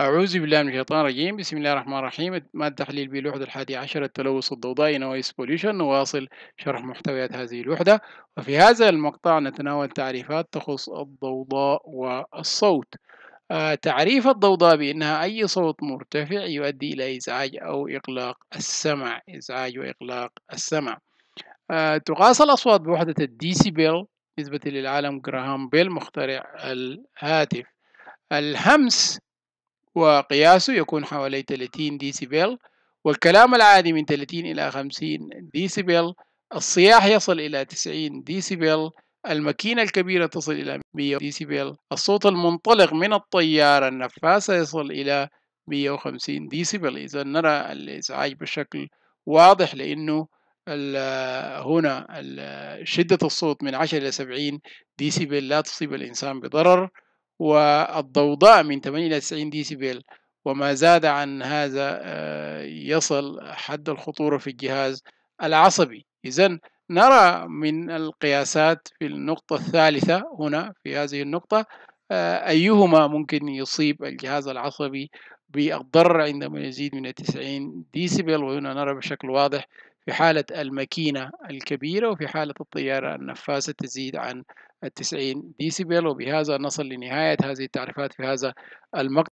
أعوذ بالله من الشيطان الرجيم بسم الله الرحمن الرحيم مادة تحليل بالوحدة الحادي عشر التلوث الضوضائي نويس بوليشن نواصل شرح محتويات هذه الوحدة وفي هذا المقطع نتناول تعريفات تخص الضوضاء والصوت آه، تعريف الضوضاء بأنها أي صوت مرتفع يؤدي إلى إزعاج أو إقلاق السمع إزعاج وإقلاق السمع آه، تقاس الأصوات بوحدة الديسيبل نسبة للعالم جراهام بيل مخترع الهاتف الهمس وقياسه يكون حوالي 30 ديسيبل والكلام العادي من 30 إلى 50 ديسيبل الصياح يصل إلى 90 ديسيبل الماكينة الكبيرة تصل إلى 100 ديسيبل الصوت المنطلق من الطيارة النفاسة يصل إلى 150 ديسيبل إذا نرى الإزعاج بشكل واضح لأنه هنا شدة الصوت من 10 إلى 70 ديسيبل لا تصيب الإنسان بضرر والضوضاء من 8 إلى 90 ديسيبل وما زاد عن هذا آه، يصل حد الخطورة في الجهاز العصبي إذا نرى من القياسات في النقطة الثالثة هنا في هذه النقطة آه، أيهما ممكن يصيب الجهاز العصبي بالضرر عندما يزيد من 90 ديسيبل وهنا نرى بشكل واضح في حالة الماكينة الكبيرة وفي حالة الطيارة النفاثة تزيد عن 90 ديسيبل وبهذا نصل لنهاية هذه التعريفات في هذا المقطع